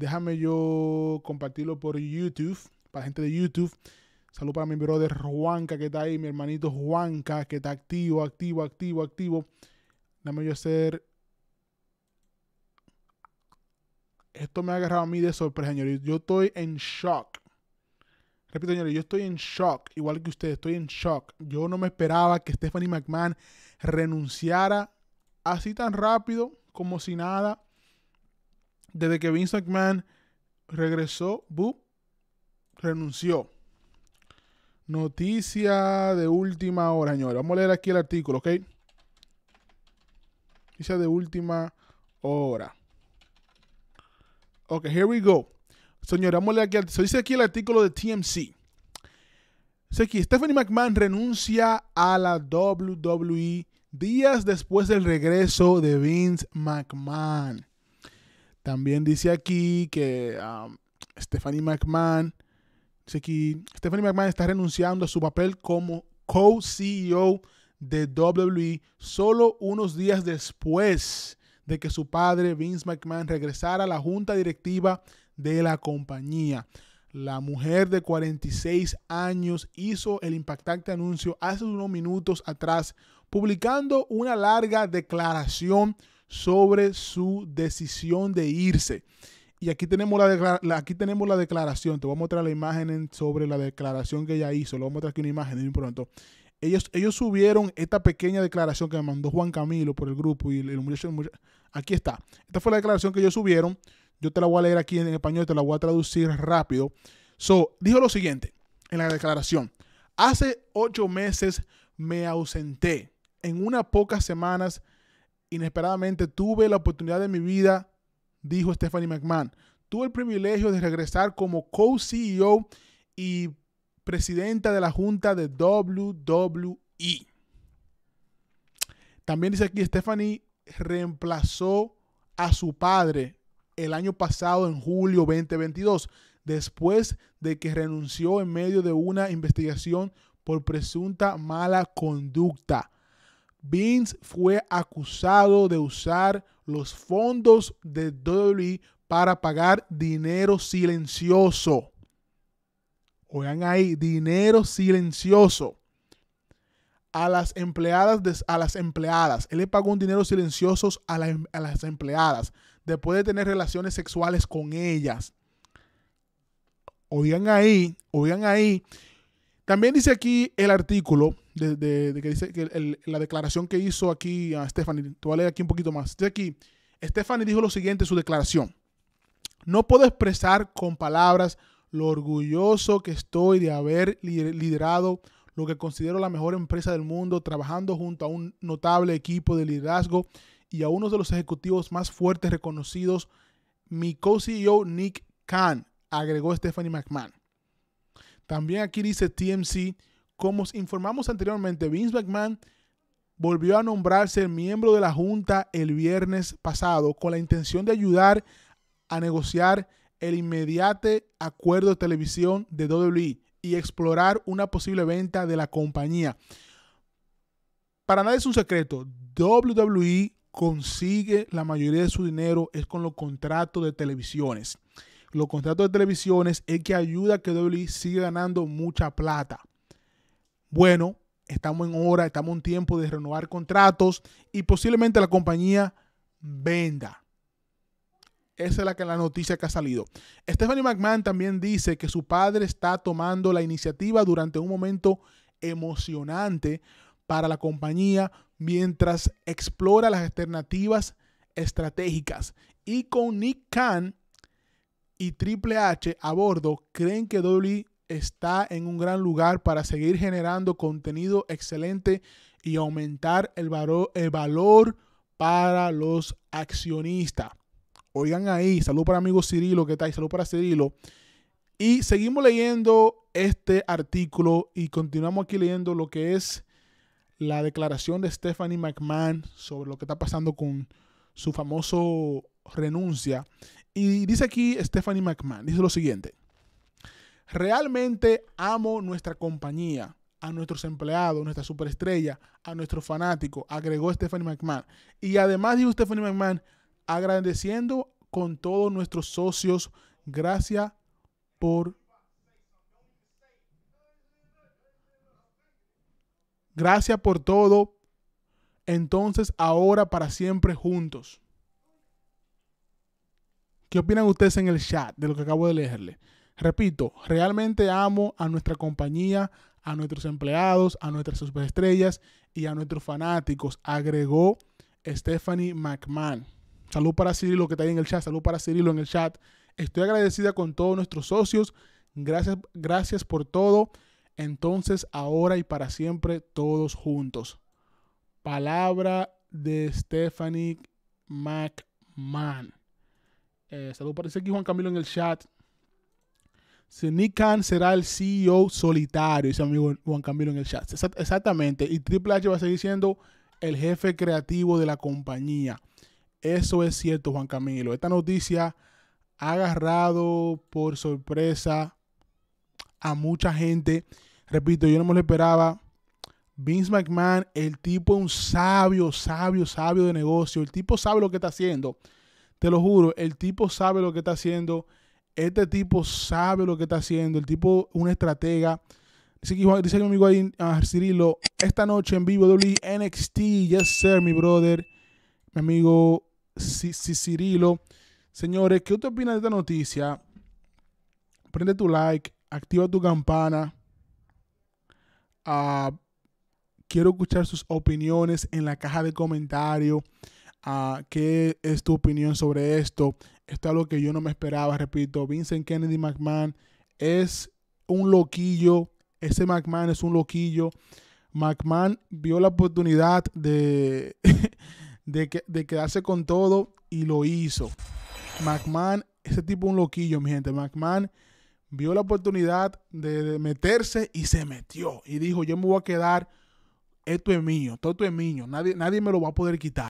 Déjame yo compartirlo por YouTube, para gente de YouTube. Salud para mi brother Juanca que está ahí, mi hermanito Juanca que está activo, activo, activo, activo. Déjame yo hacer... Esto me ha agarrado a mí de sorpresa, señores. Yo estoy en shock. Repito, señores, yo estoy en shock, igual que ustedes, estoy en shock. Yo no me esperaba que Stephanie McMahon renunciara así tan rápido, como si nada desde que Vince McMahon regresó, renunció. Noticia de última hora, señores. Vamos a leer aquí el artículo, ¿ok? Noticia de última hora. Ok, here we go. Señores, vamos a leer aquí. Se dice aquí el artículo de TMC. Dice aquí, Stephanie McMahon renuncia a la WWE días después del regreso de Vince McMahon. También dice aquí que um, Stephanie McMahon, Stephanie McMahon está renunciando a su papel como co-CEO de WWE solo unos días después de que su padre Vince McMahon regresara a la junta directiva de la compañía. La mujer de 46 años hizo el impactante anuncio hace unos minutos atrás, publicando una larga declaración sobre su decisión de irse. Y aquí tenemos la, aquí tenemos la declaración. Te voy a mostrar la imagen sobre la declaración que ella hizo. Le voy a mostrar aquí una imagen pronto. Ellos, ellos subieron esta pequeña declaración que me mandó Juan Camilo por el grupo. Y el, aquí está. Esta fue la declaración que ellos subieron. Yo te la voy a leer aquí en, en español, te la voy a traducir rápido. So, dijo lo siguiente en la declaración. Hace ocho meses me ausenté. En unas pocas semanas Inesperadamente tuve la oportunidad de mi vida, dijo Stephanie McMahon. Tuve el privilegio de regresar como co-CEO y presidenta de la junta de WWE. También dice aquí, Stephanie reemplazó a su padre el año pasado, en julio 2022, después de que renunció en medio de una investigación por presunta mala conducta. Vince fue acusado de usar los fondos de WWE para pagar dinero silencioso. Oigan ahí, dinero silencioso. A las empleadas, a las empleadas. Él le pagó un dinero silencioso a, em, a las empleadas después de tener relaciones sexuales con ellas. Oigan ahí, oigan ahí. También dice aquí el artículo de, que dice la declaración que hizo aquí a Stephanie. Te voy a leer aquí un poquito más. aquí, Stephanie dijo lo siguiente su declaración. No puedo expresar con palabras lo orgulloso que estoy de haber liderado lo que considero la mejor empresa del mundo, trabajando junto a un notable equipo de liderazgo y a uno de los ejecutivos más fuertes reconocidos, mi co-CEO Nick Khan, agregó Stephanie McMahon. También aquí dice TMC como informamos anteriormente, Vince McMahon volvió a nombrarse miembro de la Junta el viernes pasado con la intención de ayudar a negociar el inmediato acuerdo de televisión de WWE y explorar una posible venta de la compañía. Para nadie es un secreto, WWE consigue la mayoría de su dinero es con los contratos de televisiones. Los contratos de televisiones es que ayuda a que WWE siga ganando mucha plata bueno, estamos en hora, estamos en tiempo de renovar contratos y posiblemente la compañía venda. Esa es la, que, la noticia que ha salido. Stephanie McMahon también dice que su padre está tomando la iniciativa durante un momento emocionante para la compañía mientras explora las alternativas estratégicas. Y con Nick Khan y Triple H a bordo, creen que está en un gran lugar para seguir generando contenido excelente y aumentar el, valor para los accionistas. Oigan ahí, salud para amigo Cirilo ¿qué tal? salud para Cirilo. Y seguimos leyendo este artículo y continuamos aquí leyendo lo que es la declaración de Stephanie McMahon sobre lo que está pasando con su famoso renuncia. Y dice aquí Stephanie McMahon, dice lo siguiente. Realmente amo nuestra compañía, a nuestros empleados, nuestra superestrella, a nuestro fanático, agregó Stephanie McMahon. Y además dijo Stephanie McMahon, agradeciendo con todos nuestros socios, gracias por... Gracias por todo. Entonces, ahora para siempre juntos. ¿Qué opinan ustedes en el chat de lo que acabo de leerle? Repito, realmente amo a nuestra compañía, a nuestros empleados, a nuestras superestrellas y a nuestros fanáticos, agregó Stephanie McMahon. Salud para Cirilo que está ahí en el chat, salud para Cirilo en el chat. Estoy agradecida con todos nuestros socios. Gracias, gracias por todo. Entonces, ahora y para siempre, todos juntos. Palabra de Stephanie McMahon. Eh, salud para ese Juan Camilo en el chat. Si será el CEO solitario, dice amigo Juan Camilo en el chat. Exactamente. Y Triple H va a seguir siendo el jefe creativo de la compañía. Eso es cierto, Juan Camilo. Esta noticia ha agarrado por sorpresa a mucha gente. Repito, yo no me lo esperaba. Vince McMahon, el tipo es un sabio, sabio, sabio de negocio. El tipo sabe lo que está haciendo. Te lo juro, el tipo sabe lo que está haciendo este tipo sabe lo que está haciendo, el tipo un estratega. Dice que mi amigo ahí, ah, Cirilo, esta noche en vivo WNXT. NXT, yes sir, mi brother, mi amigo Cirilo. Señores, ¿qué usted opina de esta noticia? Prende tu like, activa tu campana. Ah, quiero escuchar sus opiniones en la caja de comentarios. Ah, ¿Qué es tu opinión sobre esto? Esto es lo que yo no me esperaba, repito. Vincent Kennedy McMahon es un loquillo. Ese McMahon es un loquillo. McMahon vio la oportunidad de, de, quedarse con todo y lo hizo. McMahon, ese tipo un loquillo, mi gente. McMahon vio la oportunidad de, meterse y se metió. Y dijo, yo me voy a quedar, esto es mío, todo esto es mío, nadie, nadie me lo va a poder quitar.